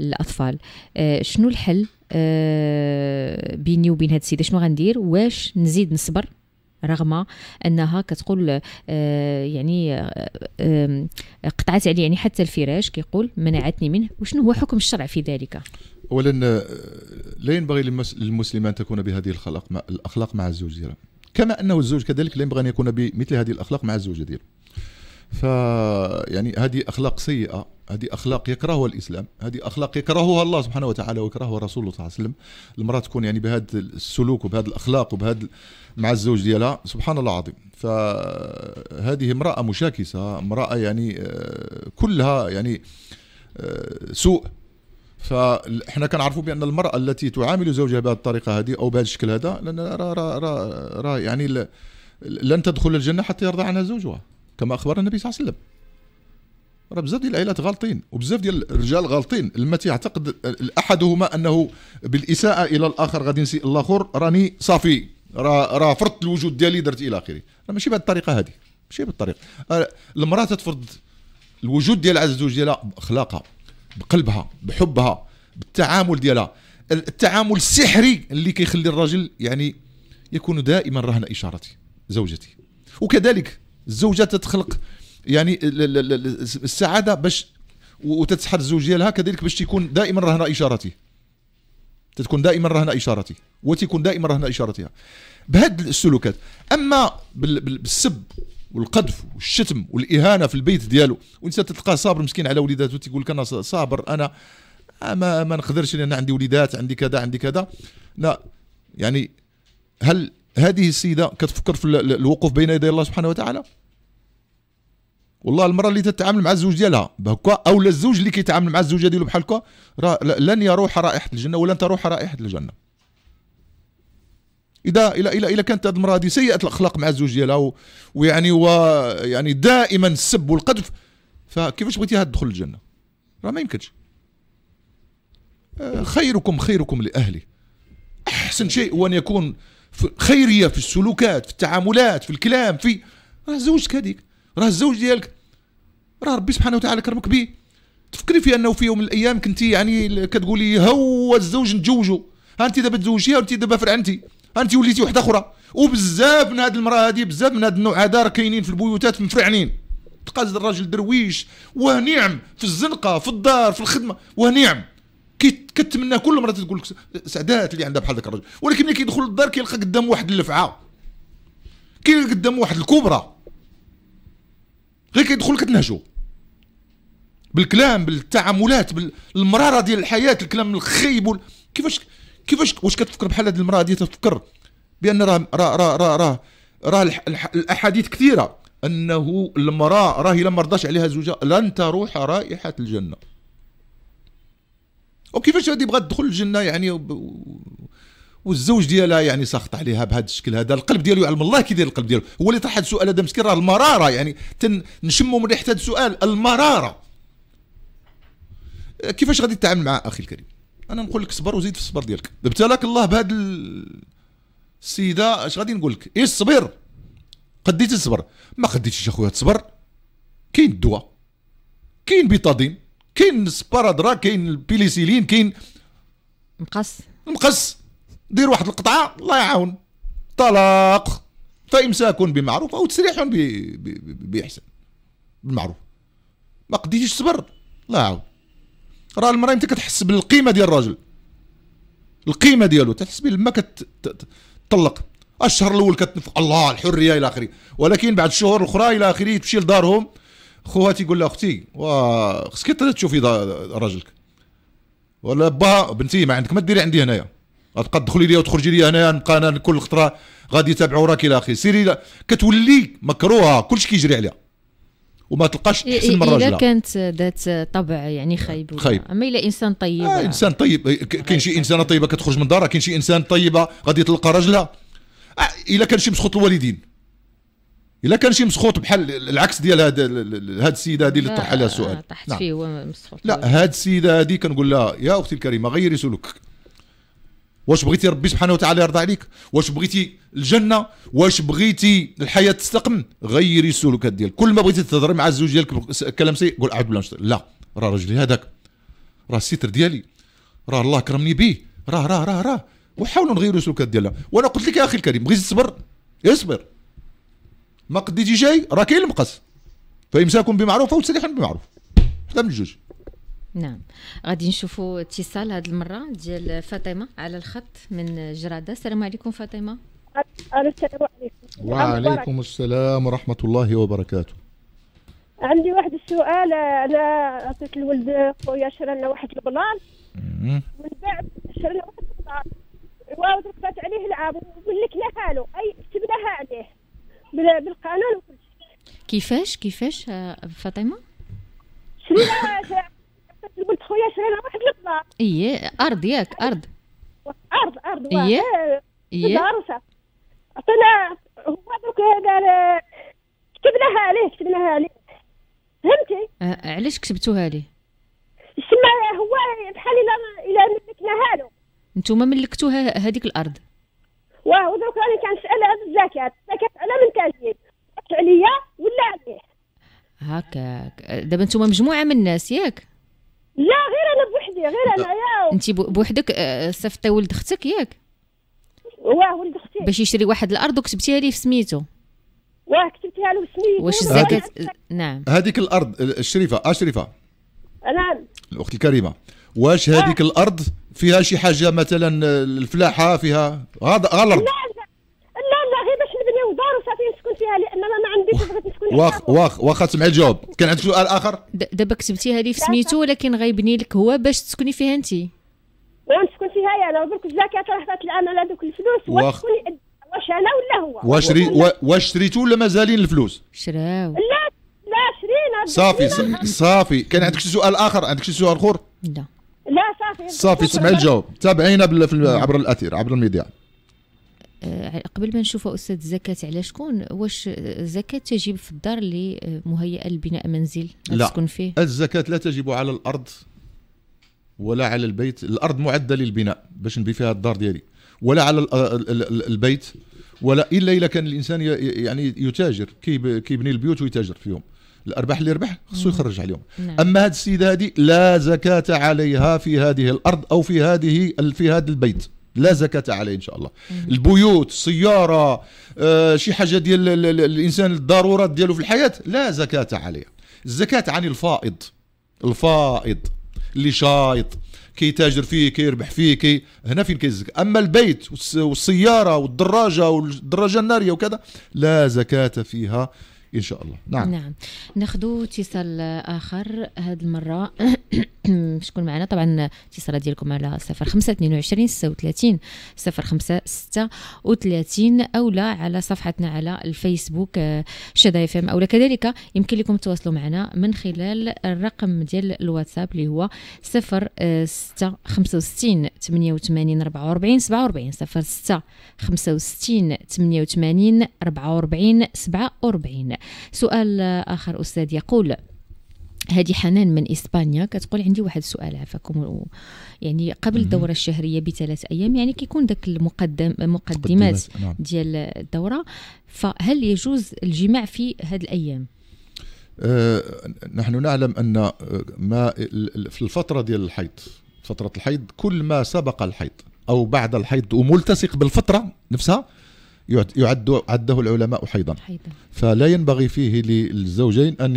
الأطفال شنو الحل بيني وبين هاد السيدة شنو غندير واش نزيد نصبر رغم انها كتقول آه، يعني آه، قطعت علي يعني حتى الفراش كيقول منعتني منه وشنو هو حكم الشرع في ذلك اولا آه، لا ينبغي للمسلمه ان تكون بهذه الخلق مع الاخلاق مع الزوج ديالها كما انه الزوج كذلك لا ينبغي ان يكون بمثل هذه الاخلاق مع الزوجه ديالو ف يعني هذه اخلاق سيئه هذه أخلاق يكرهها الإسلام هذه أخلاق يكرهها الله سبحانه وتعالى ويكرهها رسوله صلى الله عليه وسلم المرأة تكون يعني بهذا السلوك وبهذا الأخلاق وبهذا مع الزوج ديالها سبحان الله العظيم فهذه امرأة مشاكسة امرأة يعني آه، كلها يعني آه، سوء فاحنا كنعرفوا بان المراه التي تعامل زوجها بهذه الطريقه هذه او بهذا الشكل هذا لان راه راه راه را يعني لن تدخل الجنه حتى يرضى عنها زوجها كما اخبر النبي صلى الله عليه وسلم راه بزاف ديال العائلات غالطين وبزاف ديال الرجال غالطين لما تيعتقد احدهما انه بالاساءه الى الاخر غادي نسيء الاخر راني صافي راه راه فرضت الوجود ديالي درت الى اخره راه ماشي بهذه الطريقه هذه ماشي بالطريقه أه، المراه تتفرض الوجود ديال عز الزوج ديالها باخلاقها بقلبها بحبها بالتعامل ديالها التعامل السحري اللي كيخلي الراجل يعني يكون دائما رهن اشارتي زوجتي وكذلك الزوجه تتخلق يعني السعاده باش وتتسحر الزوجيه لها كذلك باش تكون دائما رهن اشارته تتكون دائما رهن اشارته وتكون دائما رهن اشارتها بهذه السلوكات اما بالسب والقذف والشتم والاهانه في البيت ديالو وانت تلقاه صابر مسكين على وليداته تيقول لك انا صابر انا آه، ما ما نقدرش لان عندي وليدات عندي كذا عندي كذا لا يعني هل هذه السيده كتفكر في الوقوف بين يدي الله سبحانه وتعالى والله المراه اللي تتعامل مع الزوج ديالها بهكا او الزوج اللي كيتعامل مع الزوجه ديالو بحال هكا لن يروح رائحه الجنه ولن تروح رائحه الجنه اذا الى الى الى كانت هذه المراه هذه سيئه الاخلاق مع الزوج ديالها ويعني ويعني دائما السب والقذف فكيفاش بغيتيها تدخل الجنه راه ما يمكنش آه، خيركم خيركم لاهله احسن شيء هو ان يكون خيريه في السلوكات في التعاملات في الكلام في راه زوجك هذيك راه الزوج ديالك راه ربي سبحانه وتعالى كرمك به تفكري في انه في يوم من الايام كنتي يعني كتقولي هو الزوج نتزوجو ها انت دابا تزوجتيها وانت دابا فرعنتي ها انت وليتي وحده اخرى وبزاف من هاد المراه هادي بزاف من هاد النوع هذا راه كاينين في البيوتات مفرعنين تقاز الراجل درويش ونعم في الزنقه في الدار في الخدمه ونعم كتمنى كل مره تقول لك سعدات اللي عندها بحال ذاك الرجل ولكن ملي كيدخل للدار كيلقى قدام واحد اللفعه كيلقى قدام واحد الكبره غير كيدخل كتنهجو بالكلام بالتعاملات بالمراره ديال الحياه الكلام الخيب كيفاش كيفاش واش كتفكر بحال هذه المراه هذه تفكر بان راه راه راه راه راه را الاحاديث كثيره انه المراه راه الا ما رضاش عليها زوجها لن تروح رائحه الجنه وكيفاش هذه بغات تدخل الجنه يعني والزوج ديالها يعني ساخط عليها بهذا الشكل هذا القلب ديالو يعلم الله كي يدير القلب ديالو هو اللي طرح هذا السؤال هذا مسكين راه المراره يعني تنشموا من ريحه هذا السؤال المراره آه، كيفاش غادي تتعامل مع اخي الكريم انا نقول لك صبر وزيد في الصبر ديالك ابتلاك الله بهذا السيده اش غادي نقول لك ايش صبر قديتي الصبر ما قديتيش اخويا تصبر كاين الدواء كاين بيتادين كاين سبارادرا كاين البيليسيلين كاين مقص مقص دير واحد القطعه الله يعاون طلاق فامساك بمعروف او تسريح باحسان بالمعروف ما قديتيش تصبر الله يعاون راه المراه انت كتحس بالقيمه ديال الراجل القيمه ديالو تحس به لما كتطلق الشهر الاول كتنفق الله الحريه الى اخره ولكن بعد الشهور الاخرى الى اخره تمشي لدارهم خوها تيقول لها اختي خصك تشوفي راجلك ولا با بنتي ما عندك ما ديري عندي هنايا تبقى تدخلي ليا وتخرجي ليا هنايا نبقى انا كل خطره غادي يتابعوا راك الى اخره سيري كتولي مكروهه كلشي كيجري عليها وما تلقاش تحسن من راجلها اذا كانت ذات طبع يعني خايب خايب اما الا انسان طيب آه انسان طيب كاين شي آه، انسانه آه. طيبه كتخرج من دارها كاين شي انسان طيبه غادي تلقى راجلها آه الا كان شي مسخوط الوالدين الا كان شي مسخوط بحال العكس ديال هاد هاد السيده هذه اللي طرح عليها السؤال طحت نعم. فيه هو مسخوط لا هاد السيده هذه كنقول لها يا اختي الكريمه غيري سلوكك واش بغيتي ربي سبحانه وتعالى يرضى عليك واش بغيتي الجنه واش بغيتي الحياه تستقم غيري السلوكات ديالك كل ما بغيتي تهضري مع الزوج ديالك كلام سيء قول اعوذ بالله لا راه رجلي هذاك راه الستر ديالي راه الله كرمني به راه راه راه راه وحاولوا نغيروا السلوكات ديالنا وانا قلت لك يا اخي الكريم بغيتي تصبر اصبر ما قديتي جاي راه كاين المقص فيمساكم بمعروف او تسريح بمعروف حتى من الجوج نعم غادي نشوفوا اتصال هذه المره ديال فاطمه على الخط من جراده السلام عليكم فاطمه السلام عليكم وعليكم السلام ورحمه الله وبركاته عندي واحد السؤال انا عطيت الولد خويا شرى لنا واحد البلان من بعد شرى لنا واحد البلان وضربت عليه العاب وملكناها له اي كتبناها عليه بالقانون وكل شيء كيفاش كيفاش آه، فاطمه شرينا قلت خويا شرينا واحد البلاصه اي ارض ياك ارض ارض ارض اي اي عطينا هو دوك قال كتبناها ليه كتبناها ليه فهمتي آه، علاش كتبتوها ليه سما هو بحال الا الا ملكناها له نتوما ملكتوها هذيك الارض واه ودروك راني كنسال على الزكاه الزكاه على من تجي عليا ولا عليه هكاك دابا نتوما مجموعه من الناس ياك لا غير انا بوحدي غير انا أه، يا انت بوحدك أه، صيفطتي ولد اختك ياك واه ولد اختي باش يشري واحد الارض وكتبتيها ليه في سميتو واه كتبتيها له سميتو واش الزكاه نعم هذيك الارض الشريفه اشريفه آه، نعم الاخت الكريمه واش هذيك الارض فيها شي حاجه مثلا الفلاحه فيها هذا لا واخ واخ واخا سمعي الجواب كان عندك سؤال اخر دابا كتبتي هذه في سميتو ولكن غيبني لك هو باش تسكني فيها انت ونسكن فيها انا يعني درك الزكاه راه الان على دوك الفلوس واخ واش انا ولا هو واش ري... واش شريتو ولا مازالين الفلوس شراو لا لا شرينا صافي صافي كان عندك شي سؤال اخر عندك شي سؤال اخر لا لا صافي صافي سمعي الجواب تابعينا بال... عبر الاثير عبر الميديا آه، قبل ما نشوف استاذ الزكاه على شكون واش الزكاه تجب في الدار اللي آه، مهيئه لبناء منزل لا تسكن فيه الزكاه لا تجب على الارض ولا على البيت الارض معده للبناء باش نبي فيها الدار ديالي ولا على البيت ولا الا اذا كان الانسان يعني يتاجر كيبني البيوت ويتاجر فيهم الارباح اللي ربح خصو يخرج عليهم نعم. اما هذه السيده هذه لا زكاه عليها في هذه الارض او في هذه في هذا البيت لا زكاة عليه إن شاء الله البيوت السيارة آه، شي حاجة ديال الإنسان الضرورات ديالو في الحياة لا زكاة عليه الزكاة عن الفائض الفائض اللي شايط كيتاجر فيه كيربح فيه كي هنا فين كيزكى اما البيت والسياره والدراجه والدراجه الناريه وكذا لا زكاه فيها ان شاء الله نعم نعم ناخذ اتصال اخر هذه المره شكون معنا طبعا الاتصال ديالكم على 05 22 36 05 36 اولا على صفحتنا على الفيسبوك آه، شدا اف ام اولا كذلك يمكن لكم تواصلوا معنا من خلال الرقم ديال الواتساب اللي هو آه، خمسة وستين ثمانية وثمانين ربعة وربعين سبعة وربعين سؤال اخر استاذ يقول هذه حنان من اسبانيا كتقول عندي واحد السؤال عفاكم يعني قبل الدوره الشهريه بثلاث ايام يعني كيكون داك المقدم مقدمات نعم. ديال الدوره فهل يجوز الجماع في هذه الايام أه نحن نعلم ان آه، ما في الفتره ديال الحيض فتره الحيض كل ما سبق الحيض او بعد الحيض وملتصق بالفتره نفسها يعد عده العلماء حيضا حيضا فلا ينبغي فيه للزوجين ان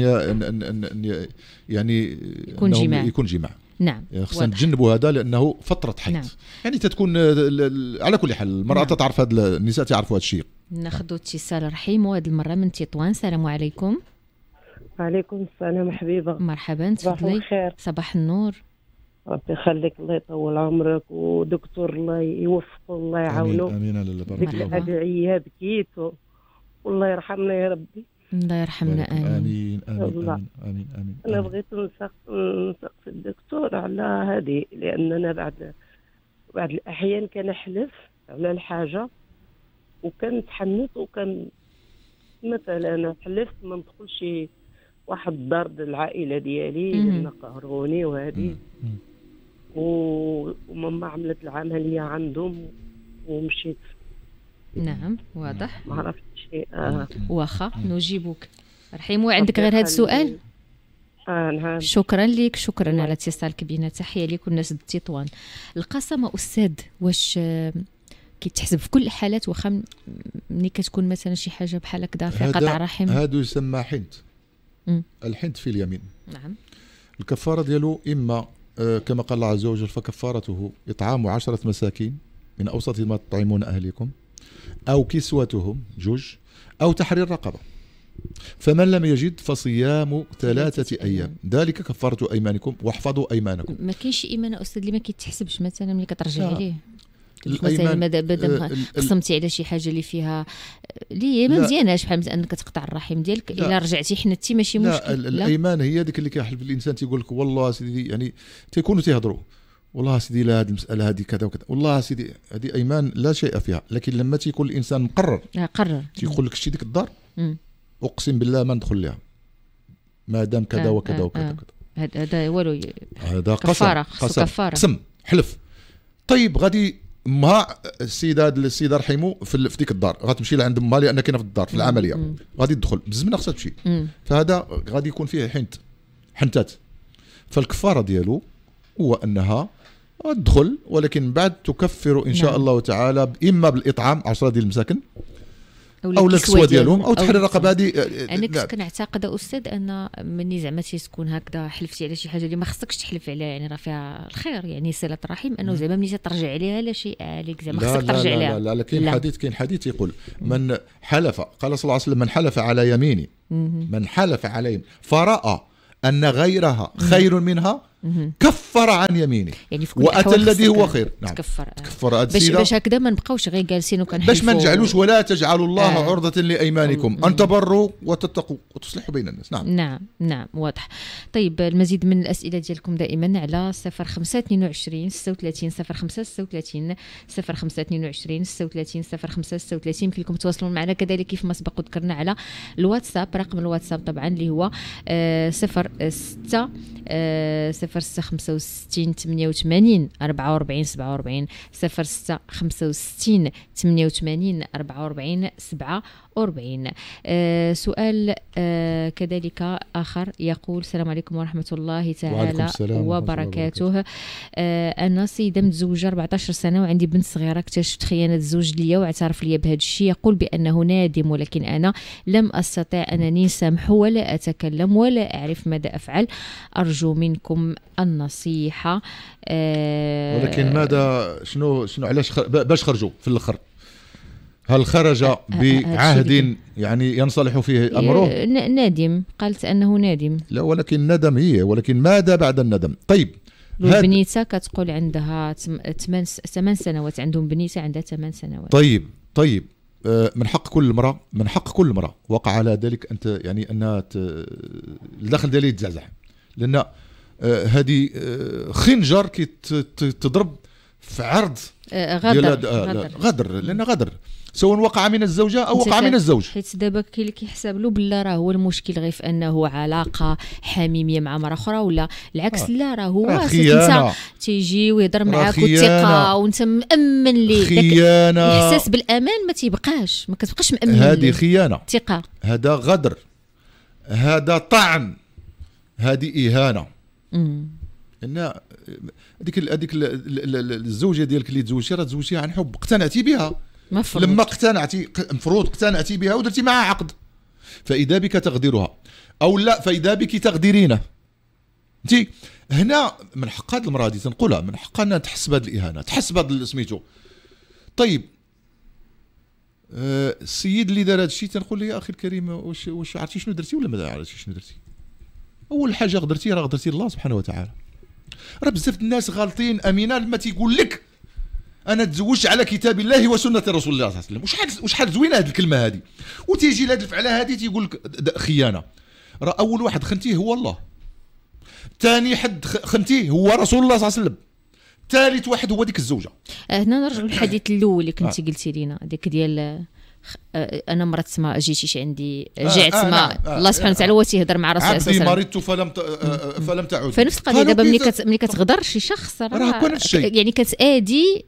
يعني يكون جماع يكون جماع نعم يعني خصنا نتجنبوا هذا لانه فتره حيض نعم. يعني تتكون على كل حال المراه نعم. تتعرف هذا النساء تعرفوا هذا الشيء ناخذ اتصال رحيم وهذه المره من تطوان السلام عليكم وعليكم السلام حبيبه مرحبا تفضلي صباح الخير صباح النور ربي يخليك الله يطول عمرك ودكتور الله يوفقه الله يعاونه امين امين بارك الله الادعيه بكيته والله يرحمنا يا ربي الله يرحمنا امين امين امين امين امين, آمين. انا بغيت نسقف الدكتور على هذه لان انا بعد بعد الاحيان كنحلف على الحاجه وكان وكان مثلا حلفت ما ندخلش واحد الدار العائله ديالي لان قهروني وهذه وماما عملت العملية عندهم ومشيت نعم واضح ما شيء آه. واخا نجيبك رحيم عندك غير هذا السؤال آه نعم. شكرا لك شكرا آه. على اتصالك بنا تحيه لك والناس التطوان القسمه استاذ واش كيتحسب في كل الحالات واخا ملي كتكون مثلا شي حاجه بحال هكذا في قطع رحم هذا يسمى حنت الحنت في اليمين نعم الكفاره ديالو اما آه، كما قال الله عز وجل فكفارته إطعام عشرة مساكين من أوسط ما تطعمون أهلكم أو كسوتهم جوج أو تحرير رقبة فمن لم يجد فصيام ثلاثة أيام ذلك كفارة أيمانكم واحفظوا أيمانكم ما كاينش إيمان أستاذ اللي ما كيتحسبش مثلا ملي كترجع عليه قلت مثلا مادام قسمتي على شي حاجه اللي فيها اللي ما مزياناش بحال مثلا انك تقطع الرحم ديالك الا رجعتي حنتي ماشي مشكل لا الايمان هي ديك اللي كيحلف الانسان تيقول لك والله سيدي يعني تيكونوا تيهضروا والله سيدي لا هذه المساله هذه كذا وكذا والله سيدي هذه ايمان لا شيء فيها لكن لما تيكون الانسان مقرر قرر تيقول لك شتي ديك الدار اقسم بالله ما ندخل لها ما دام كذا آه وكذا آه وكذا آه وكذا هذا والو هذا قسم كفاره قسم حلف طيب غادي مع السيد السيده رحيمو في, في ديك الدار غتمشي لعند امها لان كاينه في الدار في العمليه غادي تدخل بزمنه خصها تمشي فهذا غادي يكون فيه حنت حنتات فالكفاره ديالو هو انها تدخل ولكن بعد تكفر ان شاء نعم. الله تعالى اما بالاطعام 10 ديال المساكن او الكسوه ديالهم او تحرير الرقبه هذه آه، آه، انا كنت كنعتقد استاذ ان ملي زعما تكون هكذا حلفتي على شي حاجه اللي ما خصكش تحلف عليها يعني راه فيها الخير يعني صله الرحم انه زعما ملي ترجع عليها لا شيء عليك زعما خصك ترجع لا عليها لا لا لا كاين حديث كاين حديث يقول من حلف قال صلى الله عليه وسلم من حلف على يميني من حلف على فراى ان غيرها خير منها كفر عن يمينه يعني في كل واتى الذي هو خير نعم تكفر آه. تكفر باش باش هكذا ما نبقاوش غير جالسين وكنحلفوا باش ما نجعلوش ولا تجعلوا الله آه. عرضه لايمانكم ان آه. تبروا وتتقوا وتصلحوا بين الناس نعم نعم نعم واضح طيب المزيد من الاسئله ديالكم دائما على 05 22 36 05 36 05 22 36 05 36 يمكن لكم تواصلون معنا كذلك كيف ما سبق وذكرنا على الواتساب رقم الواتساب طبعا اللي هو 06 آه، 0 وربعين صفر 88 44 47 تمنية وتمانين 88 44 47 40 آه، سؤال آه، كذلك آخر يقول السلام عليكم ورحمة الله تعالى وبركاته آه، أنا سيدة متزوجة 14 سنة وعندي بنت صغيرة اكتشفت خيانة الزوج ليا واعترف ليا بهذا الشيء يقول بأنه نادم ولكن أنا لم أستطع أنني سامحه ولا أتكلم ولا أعرف ماذا أفعل أرجو منكم النصيحة ولكن ماذا شنو شنو علاش باش خرجوا في الاخر هل خرج بعهد يعني ينصلح فيه امره؟ نادم، قالت انه نادم لا ولكن ندم هي ولكن ماذا بعد الندم؟ طيب بنيته كتقول عندها ثمان سنوات عندهم بنيته عندها ثمان سنوات طيب طيب آه، من حق كل امراه من حق كل امراه وقع على ذلك انت يعني انها الدخل الداخل ديالها يتزعزع لان آه، هذه آه، خنجر كي تضرب في عرض غدر غدر لان غدر سواء وقع من الزوجه او وقع من الزوج حيت دابا كاين اللي كيحسب له بلا راه هو المشكل غير في انه علاقه حميميه مع مراه اخرى ولا العكس آه. لا راه هو انت تيجي ويهضر معاك والثقه وانت مامن ليه خيانه الاحساس بالامان ما تيبقاش ما كتبقاش مامن هذه خيانه ثقه هذا غدر هذا طعن هذه اهانه لان هذيك هذيك الزوجه ديالك اللي تزوجتي راه تزوجتيها عن حب اقتنعتي بها مفروض. لما اقتنعتي المفروض اقتنعتي بها ودرتي معها عقد فاذا بك تغدرها او لا فاذا بك تغدرينه انت هنا من حق هذه المراه تنقولها من حقها انها تحس بهذه الاهانه تحس بهذا سميتو طيب آه، السيد اللي دار هذا الشيء تنقول له يا اخي الكريم واش واش عرفتي شنو درتي ولا ما عرفتي شنو درتي اول حاجه غدرتي راه غدرتي الله سبحانه وتعالى راه بزاف الناس غالطين امينه لما تيقول لك انا تزوجت على كتاب الله وسنه رسول الله صلى الله عليه وسلم وشحال وشحال زوينه هذه الكلمه هذه وتيجي لهاد الفعله هذه تيقول لك خيانه راه اول واحد خنتيه هو الله ثاني حد خنتيه هو رسول الله صلى الله عليه وسلم ثالث واحد هو ديك الزوجه آه، هنا نرجع للحديث الاول اللي كنت آه. قلتي لينا ديك ديال آه، انا مرات تسمى جيتيش عندي جعت ما نعم. الله سبحانه وتعالى هو تيهضر مع راسه عبدي مرضت فلم فلم تعود فنفس القضيه دابا ملي ملي كتغدر شي شخص راه يعني كتادي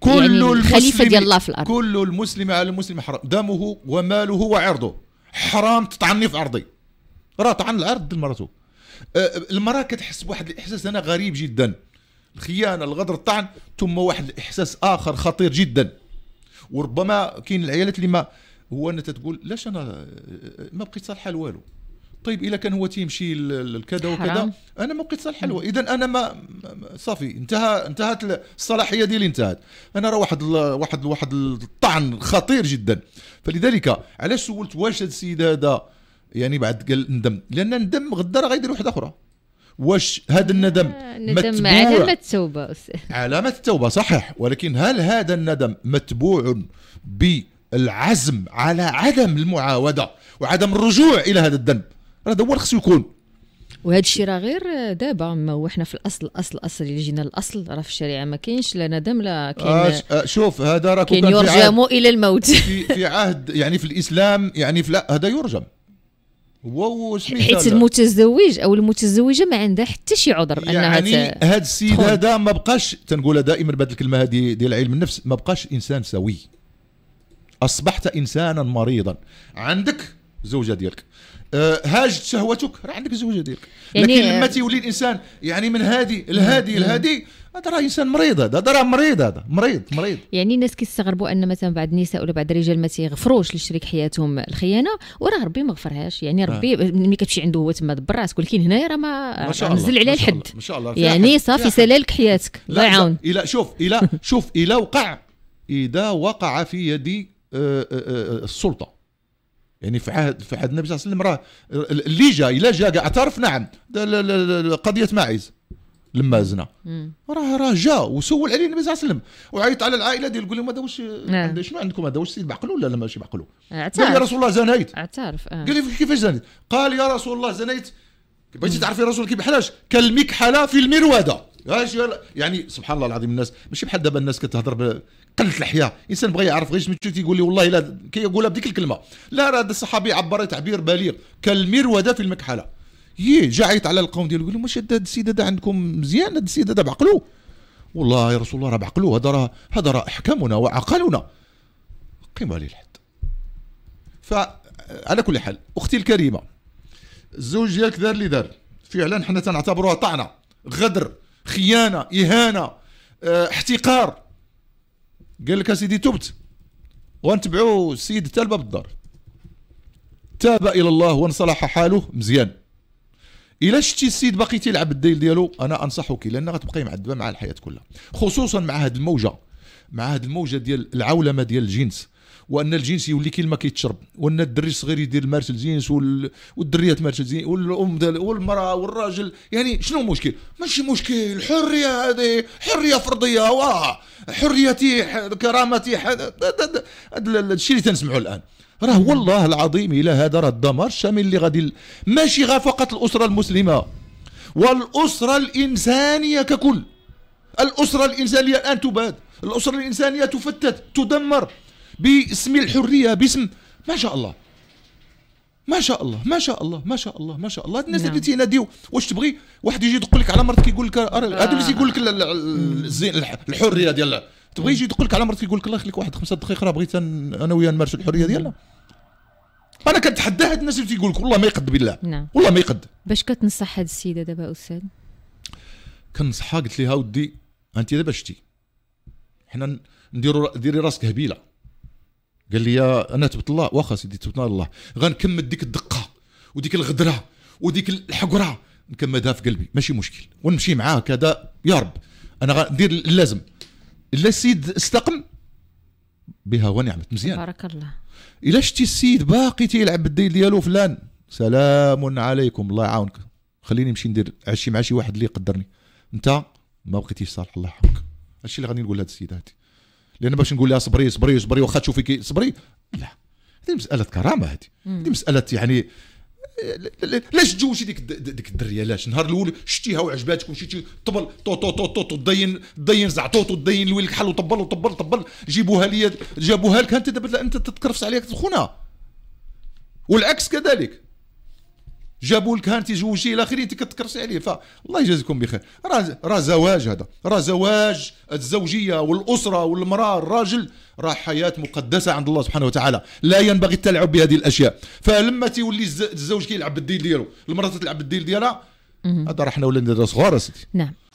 كل يعني الخليفه ديال الله في الارض كل المسلم على المسلم حرام دمه وماله وعرضه حرام تطعني في ارضي راه طعن الارض مراته أه، المراه كتحس بواحد الاحساس انا غريب جدا الخيانه الغدر الطعن ثم واحد الاحساس اخر خطير جدا وربما كاين العيالات اللي ما هو انت تقول لاش انا أه، ما بقيت صالحه لوالو طيب إذا كان هو تيمشي لكذا وكذا انا ما بقيت صالح الحلوى اذا انا ما صافي انتهى انتهت الصلاحيه ديالي انتهت انا راه واحد ال واحد واحد الطعن خطير جدا فلذلك علاش سولت واش هذا السيد هذا يعني بعد قال ندم لان ندم غدا راه غيدير واحده اخرى واش هذا الندم آه، ندم علامة التوبة علامة التوبة صحيح ولكن هل هذا الندم متبوع بالعزم على عدم المعاودة وعدم الرجوع إلى هذا الذنب راه هذا هو اللي خصو يكون وهذا الشيء راه غير دابا ما هو احنا في الاصل الاصل الاصل اللي جينا الاصل راه في الشريعه ما كاينش لا ندم لا كاين آه, آه، شوف هذا راه كاين يرجم الى الموت في, في عهد يعني في الاسلام يعني في لا هذا يرجم واو حيت المتزوج او المتزوجه ما عندها حتى شي عذر يعني هذا السيد هذا ما بقاش تنقولها دائما بهذه الكلمه هذه ديال علم النفس ما بقاش انسان سوي اصبحت انسانا مريضا عندك الزوجه ديالك آه هاجت شهوتك راه عندك الزوجه ديالك يعني لكن لما تيولي الانسان يعني من هادي لهادي لهادي هذا راه انسان مريض هذا هذا راه مريض هذا مريض مريض يعني الناس كيستغربوا ان مثلا بعض النساء ولا بعض الرجال ما تيغفروش لشريك حياتهم الخيانه وراه ربي ما غفرهاش يعني آه. ربي آه. ملي كتمشي عنده هو تما دبر راسك ولكن هنايا راه ما, شاء نزل عليه الحد ما شاء الله يعني صافي سلالك حياتك الله يعاون الى شوف الى شوف الى وقع اذا وقع في يد آه، آه، السلطه يعني في عهد في عهد النبي صلى الله عليه وسلم راه اللي جا الا جا اعترف نعم قضيه ماعز لما زنا راه راه جا وسول عليه النبي صلى الله عليه وسلم وعيط على العائله ديال يقول لهم هذا واش نعم. شنو عندكم هذا واش سيد معقل ولا لا ماشي اعترف قال يا رسول الله زنيت اعترف آه. قال لي كيفاش زنيت قال يا رسول الله زنيت بغيتي تعرفي رسول كي بحالاش كالمكحله في المروده يعني سبحان الله العظيم الناس ماشي بحال دابا الناس كتهضر قله الحياه انسان بغى يعرف غير شنو تيقول لي والله لا كيقولها بديك الكلمه لا راه هذا الصحابي عبر تعبير بليغ كالمروده في المكحله يي جا عيط على القوم ديالو يقول لهم واش هذا السيد هذا عندكم مزيان هذا السيد هذا بعقلو والله يا رسول الله راه بعقلو هذا راه هذا راه احكامنا وعقلنا قيمه للحد فعلى كل حال اختي الكريمه الزوج ديالك دار اللي دار فعلا حنا تنعتبروها طعنه غدر خيانه اهانه اه احتقار قال لك سيدي تبت ونتبعوا السيد التالبه بالدار تاب الى الله وانصلح حاله مزيان الا شتي السيد باقي تيلعب الديل ديالو انا انصحك لان غتبقاي معذبه مع الحياه كلها خصوصا مع هذه الموجه مع هذه الموجه ديال العولمه ديال الجنس وان الجنس يولي ما كيتشرب وان الدري الصغير يدير مارس الجنس وال... مارس الجنس والام دل... والمراه والراجل يعني شنو المشكل ماشي مشكل الحريه هذه حريه فرديه واه حريتي كرامتي هذا الشيء اللي تنسمعوا الان راه والله العظيم الى هذا راه الدمار الشامل اللي غادي ماشي غير فقط الاسره المسلمه والاسره الانسانيه ككل الاسره الانسانيه الان تباد الاسره الانسانيه تفتت تدمر باسم الحريه باسم ما شاء الله ما شاء الله ما شاء الله ما شاء الله ما شاء الله الناس نعم. اللي تيناديو واش تبغي واحد يجي يدق لك على مرتك يقول لك هذا آه. اللي تيقول لك الحريه ديال تبغي يجي يدق لك على مرتك يقول لك الله يخليك واحد خمسة دقائق راه بغيت انا وياه نمارس الحريه ديالنا انا كنتحدى هاد الناس اللي تيقول لك والله ما يقد بالله نعم. والله ما يقد باش كتنصح هاد السيده دابا استاذ كنصحها قلت لها ودي انت دابا شتي حنا نديروا ديري راسك هبيله قال لي يا انا تبت الله واخا سيدي تبت الله غنكمل ديك الدقه وديك الغدره وديك الحقره نكملها في قلبي ماشي مشكل ونمشي معاه كذا يا رب انا غندير اللازم الا السيد استقم بها ونعمت مزيان بارك الله الا شتي السيد باقي تيلعب بالديل ديالو فلان سلام عليكم الله يعاونك خليني نمشي ندير عشي مع شي واحد اللي يقدرني انت ما بقيتيش صالح الله يحفظك هادشي اللي غادي نقول لهاد السيد هادي لان باش نقول لها صبري صبري صبري واخا تشوفي كي صبري لا هذه مساله كرامه هذه هذه مساله يعني ليش تجوشي ديك ديك الدريه لاش نهار الاول شتيها وعجباتك ومشيتي طبل طو طو طو طو تدين تدين زعطوط وتدين لويلك حل وطبل وطبل طبل جيبوها لي جابوها لك انت دابا انت تتكرفس عليك تخونها والعكس كذلك جابوا لك هانتي الى اخره انت كتكرسي عليه فالله يجازيكم بخير راه راه زواج هذا راه زواج الزوجيه والاسره والمراه الراجل راه حياه مقدسه عند الله سبحانه وتعالى لا ينبغي التلاعب بهذه الاشياء فلما تيولي الزوج كيلعب بالديل ديالو المراه تلعب بالديل ديالها هذا راه حنا ولينا صغار اسيدي نعم